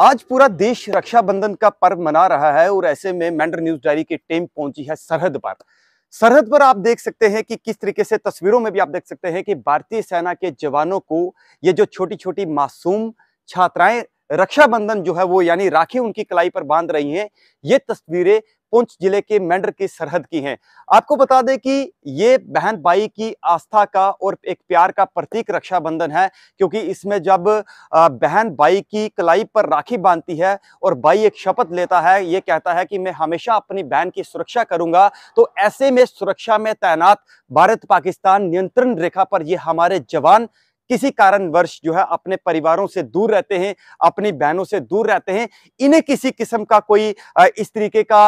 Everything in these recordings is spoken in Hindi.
आज पूरा देश रक्षाबंधन का पर्व मना रहा है और ऐसे में मैंडर न्यूज डायरी की टीम पहुंची है सरहद पर सरहद पर आप देख सकते हैं कि किस तरीके से तस्वीरों में भी आप देख सकते हैं कि भारतीय सेना के जवानों को ये जो छोटी छोटी मासूम छात्राएं रक्षाबंधन जो है वो यानी राखी उनकी कलाई पर बांध रही हैं ये तस्वीरें पुंछ जिले के मेंढर की सरहद की हैं आपको बता दें कि ये बहन भाई की आस्था का और एक प्यार का प्रतीक रक्षाबंधन है क्योंकि इसमें जब बहन भाई की कलाई पर राखी बांधती है और भाई एक शपथ लेता है ये कहता है कि मैं हमेशा अपनी बहन की सुरक्षा करूंगा तो ऐसे में सुरक्षा में तैनात भारत पाकिस्तान नियंत्रण रेखा पर ये हमारे जवान किसी कारणवश जो है अपने परिवारों से दूर रहते हैं अपनी बहनों से दूर रहते हैं इन्हें किसी किस्म का कोई इस तरीके का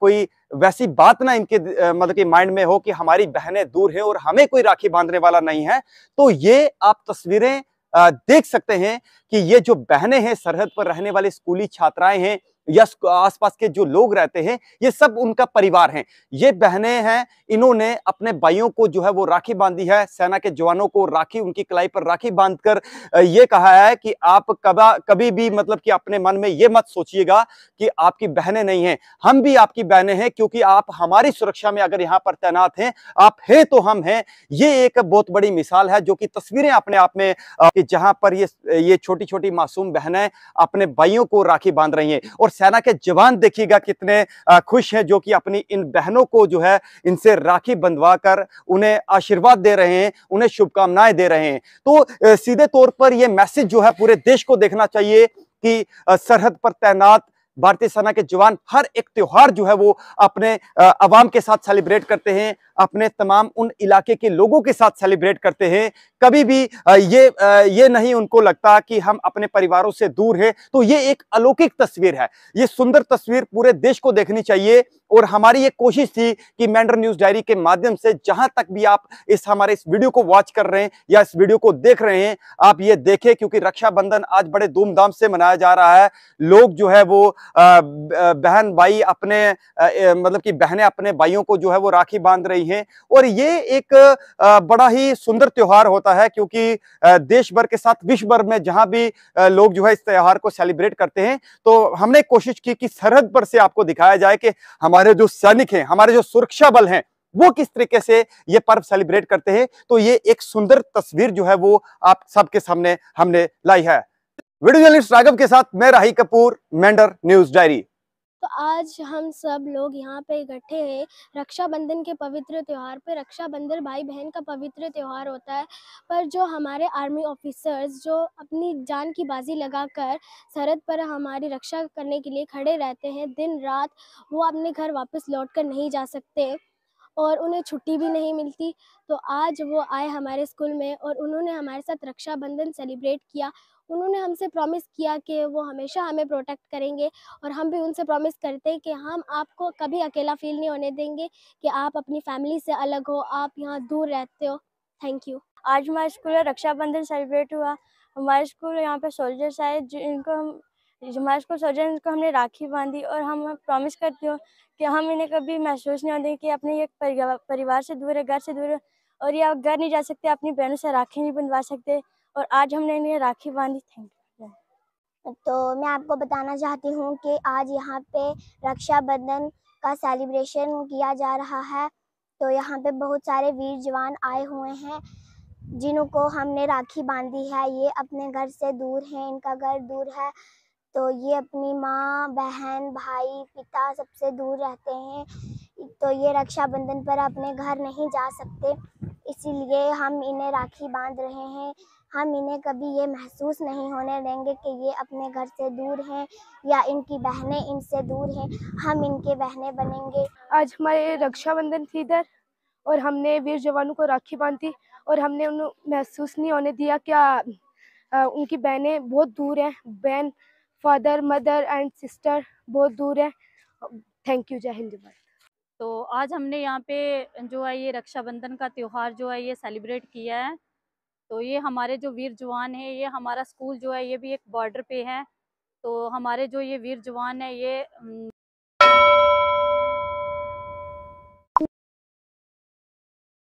कोई वैसी बात ना इनके मतलब कि माइंड में हो कि हमारी बहनें दूर हैं और हमें कोई राखी बांधने वाला नहीं है तो ये आप तस्वीरें देख सकते हैं कि ये जो बहनें हैं सरहद पर रहने वाली स्कूली छात्राएं हैं या आसपास के जो लोग रहते हैं ये सब उनका परिवार हैं ये बहनें हैं इन्होंने अपने भाइयों को जो है वो राखी बांधी है सेना के जवानों को राखी उनकी कलाई पर राखी बांधकर ये कहा है कि आप कभा कभी भी मतलब कि अपने मन में ये मत सोचिएगा कि आपकी बहनें नहीं हैं हम भी आपकी बहनें हैं क्योंकि आप हमारी सुरक्षा में अगर यहाँ पर तैनात हैं आप हैं तो हम हैं ये एक बहुत बड़ी मिसाल है जो कि तस्वीरें अपने आप में जहां पर ये ये छोटी छोटी मासूम बहनें अपने भाइयों को राखी बांध रही हैं और सेना के जवान देखिएगा कितने खुश हैं जो कि अपनी इन बहनों को जो है इनसे राखी बंधवा कर उन्हें आशीर्वाद दे रहे हैं उन्हें शुभकामनाएं दे रहे हैं तो सीधे तौर पर यह मैसेज जो है पूरे देश को देखना चाहिए कि सरहद पर तैनात भारतीय सेना के जवान हर एक त्योहार जो है वो अपने आवाम के साथ सेलिब्रेट करते हैं अपने तमाम उन इलाके के लोगों के साथ सेलिब्रेट करते हैं कभी भी ये ये नहीं उनको लगता कि हम अपने परिवारों से दूर हैं तो ये एक अलौकिक तस्वीर है ये सुंदर तस्वीर पूरे देश को देखनी चाहिए और हमारी ये कोशिश थी कि मैंडर न्यूज़ डायरी के माध्यम से जहां तक भी आप इस हमारे इस वीडियो को वॉच कर रहे हैं या इस वीडियो को देख रहे हैं आप ये देखें क्योंकि रक्षाबंधन आज बड़े धूमधाम से मनाया जा रहा है लोग जो है वो बहन भाई अपने मतलब कि बहनें अपने भाइयों को जो है वो राखी बांध रही गई हैं और ये एक बड़ा ही सुंदर त्यौहार होता है क्योंकि देश भर के साथ विश्व भर में जहां भी लोग जो है इस त्यौहार को सेलिब्रेट करते हैं तो हमने कोशिश की कि सरहद पर से आपको दिखाया जाए कि हमारे जो सैनिक हैं हमारे जो सुरक्षा बल हैं वो किस तरीके से ये पर्व सेलिब्रेट करते हैं तो ये एक सुंदर तस्वीर जो है वो आप सबके सामने हमने लाई है वीडियो जर्नलिस्ट राघव के साथ मैं राही कपूर मेंडर न्यूज डायरी तो आज हम सब लोग यहाँ पे इकट्ठे हैं रक्षाबंधन के पवित्र त्यौहार पे रक्षाबंधन भाई बहन का पवित्र त्यौहार होता है पर जो हमारे आर्मी ऑफिसर्स जो अपनी जान की बाजी लगाकर सरहद पर हमारी रक्षा करने के लिए खड़े रहते हैं दिन रात वो अपने घर वापस लौट कर नहीं जा सकते और उन्हें छुट्टी भी नहीं मिलती तो आज वो आए हमारे स्कूल में और उन्होंने हमारे साथ रक्षाबंधन सेलिब्रेट किया उन्होंने हमसे प्रॉमिस किया कि वो हमेशा हमें प्रोटेक्ट करेंगे और हम भी उनसे प्रॉमिस करते हैं कि हम आपको कभी अकेला फील नहीं होने देंगे कि आप अपनी फैमिली से अलग हो आप यहाँ दूर रहते हो थैंक यू आज हमारे स्कूल में रक्षाबंधन सेलिब्रेट हुआ हमारे स्कूल यहाँ पे सोल्जर्स आए जिनको हम हमारे स्कूल सोल्जर्स को हमने राखी बांधी और हम प्रॉमिस करती हूँ कि हम इन्हें कभी महसूस नहीं होने कि अपने ये परिवार से दूर है घर से दूर है और ये घर नहीं जा सकते अपनी बहनों से राखी नहीं बंधवा सकते और आज हमने इन्हें राखी बांधी थैंक तो मैं आपको बताना चाहती हूँ कि आज यहाँ पे रक्षाबंधन का सेलिब्रेशन किया जा रहा है तो यहाँ पे बहुत सारे वीर जवान आए हुए हैं जिनको हमने राखी बांधी है ये अपने घर से दूर हैं इनका घर दूर है तो ये अपनी माँ बहन भाई पिता सबसे दूर रहते हैं तो ये रक्षाबंधन पर अपने घर नहीं जा सकते इसीलिए हम इन्हें राखी बांध रहे हैं हम इन्हें कभी ये महसूस नहीं होने देंगे कि ये अपने घर से दूर हैं या इनकी बहनें इनसे दूर हैं हम इनके बहनें बनेंगे आज हमारे रक्षाबंधन थी इधर और हमने वीर जवानों को राखी बांधी और हमने उन्हें महसूस नहीं होने दिया क्या उनकी बहनें बहुत दूर हैं बहन फादर मदर एंड सिस्टर बहुत दूर हैं थैंक यू जय हिंद भारत तो आज हमने यहाँ पे जो है ये रक्षाबंधन का त्यौहार जो है ये सेलिब्रेट किया है तो ये हमारे जो वीर जवान है ये हमारा स्कूल जो है ये भी एक बॉर्डर पे है तो हमारे जो ये वीर जवान है ये